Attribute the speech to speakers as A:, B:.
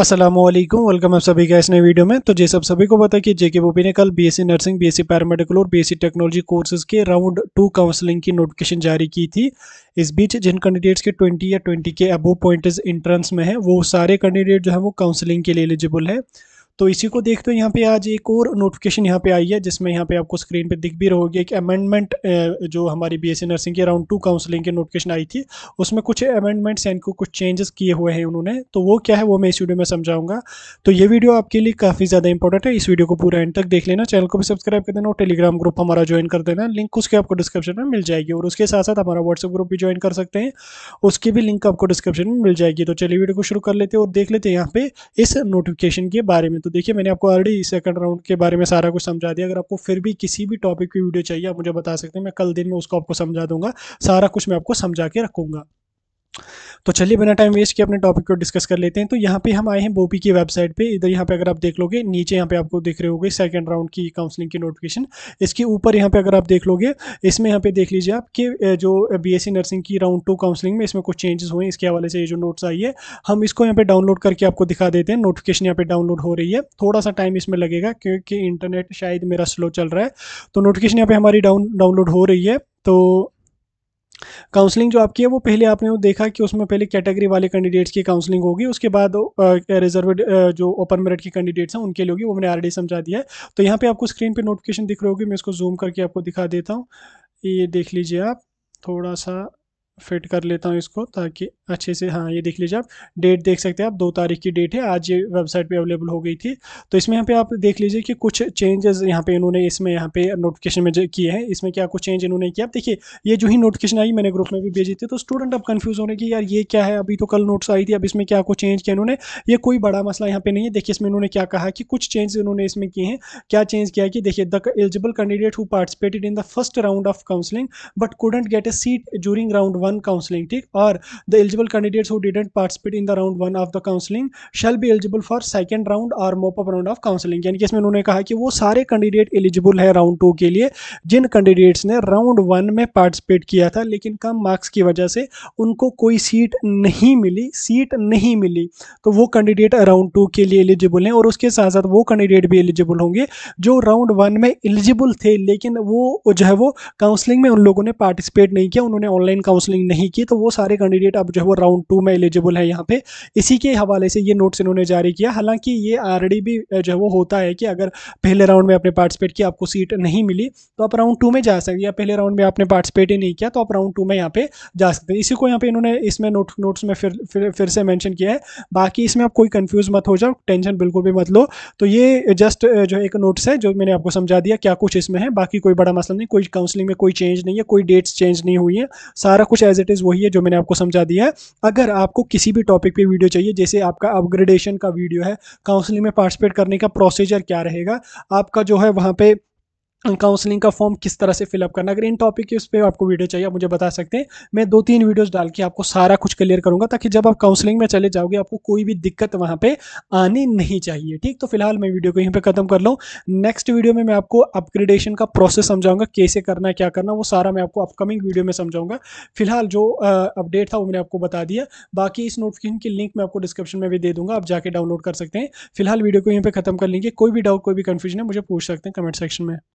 A: Aslam welcome आप सभी का इस नए वीडियो में तो जैसे आप सभी को पता है कि जेके बोपी ने कल बीएससी नर्सिंग बीएससी पैरामेडिकल और बीएससी टेक्नोलॉजी कोर्सेज के राउंड टू काउंसलिंग की नोटिफिकेशन जारी की थी इस बीच जिन कैंडिडेट्स के 20 या 20 के अबो पॉइंट्स इंट्रेंस में है वो सारे कैंडिडेट जो है वो काउंसलिंग के लिए एलिजिबल है तो इसी को देखते हुए यहाँ पे आज एक और नोटिफिकेशन यहाँ पे आई है जिसमें यहाँ पे आपको स्क्रीन पे दिख भी रहोगी एक अमेंडमेंट जो हमारी बीएससी नर्सिंग की राउंड टू काउंसलिंग की नोटिफिकेशन आई थी उसमें कुछ अमेंडमेंट्स एंड कुछ चेंजेस किए हुए हैं उन्होंने तो वो क्या है वो मैं इस वीडियो में समझाऊंगा तो ये वीडियो आपके लिए काफ़ी ज़्यादा इंपॉर्टेंट है इस वीडियो को पूरा एंड तक देख लेना चैनल को भी सब्सक्राइब कर देना और टेलीग्राम ग्रुप हमारा ज्वाइन कर देना लिंक उसके आपको डिस्क्रिप्शन में मिल जाएगी और उसके साथ साथ हमारा व्हाट्सअप ग्रुप भी ज्वाइन कर सकते हैं उसकी भी लिंक आपको डिस्क्रिप्शन में मिल जाएगी तो चलिए वीडियो को शुरू कर लेते हैं और देख लेते हैं यहाँ पे इस नोटिफिकेशन के बारे में तो देखिए मैंने आपको ऑलरेडी सेकंड राउंड के बारे में सारा कुछ समझा दिया अगर आपको फिर भी किसी भी टॉपिक की वीडियो चाहिए आप मुझे बता सकते हैं मैं कल दिन में उसको आपको समझा दूंगा सारा कुछ मैं आपको समझा के रखूंगा तो चलिए बिना टाइम वेस्ट किए अपने टॉपिक को डिस्कस कर लेते हैं तो यहाँ पे हम आए हैं बोपी की वेबसाइट पे इधर यहाँ पे अगर आप देख लोगे नीचे यहाँ पे आपको देख रहे होगे सेकंड राउंड की काउंसलिंग की नोटिफिकेशन इसके ऊपर यहाँ पे अगर आप देख लोगे इसमें यहाँ पे देख लीजिए आप कि जो बी नर्सिंग की राउंड टू काउंसलिंग में इसमें कुछ चेंजेस हुए इसके हवाले से ये जो नोट्स आई है हम इसको यहाँ पे डाउनलोड करके आपको दिखा देते हैं नोटिफिकेशन यहाँ पे डाउनलोड हो रही है थोड़ा सा टाइम इसमें लगेगा क्योंकि इंटरनेट शायद मेरा स्लो चल रहा है तो नोटिफिकेशन यहाँ पे हमारी डाउन डाउनलोड हो रही है तो काउंसलिंग जो आपकी है वो पहले आपने वो देखा कि उसमें पहले कैटेगरी वाले कैंडिडेट्स की काउंसलिंग होगी उसके बाद रिजर्व जो ओपन मेरिट के कैंडिडेट्स हैं उनके लिए होगी वो मैंने ऑलरेडी समझा दिया है तो यहाँ पे आपको स्क्रीन पे नोटिफिकेशन दिख रही होगी मैं इसको जूम करके आपको दिखा देता हूँ ये देख लीजिए आप थोड़ा सा फिट कर लेता हूँ इसको ताकि अच्छे से हाँ ये देख लीजिए आप डेट देख सकते हैं आप दो तारीख की डेट है आज ये वेबसाइट पे अवेलेबल हो गई थी तो इसमें यहाँ पे आप देख लीजिए कि कुछ चेंजेस यहाँ पे इन्होंने इसमें यहाँ पे नोटिफिकेशन में किए हैं इसमें क्या कुछ चेंज इन्होंने किया देखिए ये जो ही नोटिफिकेशन आई मैंने ग्रुप में भी भेजी थी तो स्टूडेंट अब कन्फ्यूज़ होने की यार ये क्या है अभी तो कल नोट्स आई थी अब इसमें क्या कुछ चेंज किया इन्होंने ये कोई बड़ा मसला यहाँ पे नहीं है देखिए इसमें इन्होंने क्या कहा कि कुछ चेंज इन्होंने इसमें किए हैं क्या चेंज किया कि देखिए the eligible candidate who participated in the first round of counselling but couldn't get a seat during round one counselling ठीक और the eligible candidates who didn't participate in the round one of the counselling shall be eligible for second round और mop up round of यानी कि इसमें उन्होंने कहा कि वो सारे कैंडिडेट एलिजिबल है राउंड टू के लिए जिन कैंडिडेट्स ने राउंड वन में पार्टिसिपेट किया था लेकिन कम मार्क्स की वजह से उनको कोई सीट नहीं मिली सीट नहीं मिली तो वो कैंडिडेट राउंड टू के लिए एलिजिबल हैं और उसके साथ साथ वो कैंडिडेट भी एलिजिबल होंगे जो राउंड वन में एलिजिबल थे लेकिन वो जो है वो काउंसलिंग में उन लोगों ने पार्टिसिपेट नहीं किया उन्होंने ऑनलाइन काउंसलिंग काउंसलिंग नहीं की तो वो सारे कैंडिडेट अब जो है वो राउंड टू में एलिजिबल है यहाँ पे इसी के हवाले से ये नोट्स इन्होंने जारी किया हालांकि ये ऑलरेडी भी जो है वो होता है कि अगर पहले राउंड में आपने पार्टिसिपेट किया आपको सीट नहीं मिली तो आप राउंड टू में जा सकते या पहले राउंड में आपने पार्टिसिपेट ही नहीं किया तो आप राउंड टू में यहाँ पे जा सकते हैं इसी को यहाँ पे इन्होंने इसमें नोट नोट्स में फिर फिर फिर से मैंशन किया है बाकी इसमें आप कोई कन्फ्यूज़ मत हो जाओ टेंशन बिल्कुल भी मत लो तो ये जस्ट जो एक नोट्स है जो मैंने आपको समझा दिया क्या कुछ इसमें है बाकी कोई बड़ा मसला नहीं कोई काउंसलिंग में कोई चेंज नहीं है कोई डेट्स चेंज नहीं हुई है सारा कुछ हमेशा एज इट इज़ वही है जो मैंने आपको समझा दिया है अगर आपको किसी भी टॉपिक पे वीडियो चाहिए जैसे आपका अपग्रेडेशन का वीडियो है काउंसलिंग में पार्टिसिपेट करने का प्रोसीजर क्या रहेगा आपका जो है वहाँ पे काउंसलिंग का फॉर्म किस तरह से फिलअप करना अगर इन टॉपिक के उस पर आपको वीडियो चाहिए आप मुझे बता सकते हैं मैं दो तीन वीडियोस डाल के आपको सारा कुछ क्लियर करूंगा ताकि जब आप काउंसलिंग में चले जाओगे आपको कोई भी दिक्कत वहां पे आनी नहीं चाहिए ठीक तो फिलहाल मैं वीडियो को यहीं पर खत्म कर लूँ नेक्स्ट वीडियो में मैं आपको अपग्रेडेशन का प्रोसेस समझाऊंगा कैसे करना क्या करना वो सारा मैं आपको अपकमिंग वीडियो में समझाऊंगा फिलहाल जो अपडेट था वो मैंने आपको बता दिया बाकी इस नोटिफिकेशन की लिंक मैं आपको डिस्क्रिप्शन में भी दे दूंगा आप जाके डाउनलोड कर सकते हैं फिलहाल वीडियो को यहीं पर खत्म कर लेंगे कोई भी डाउट कोई भी कन्फ्यूजन है मुझे पूछ सकते हैं कमेंट सेक्शन में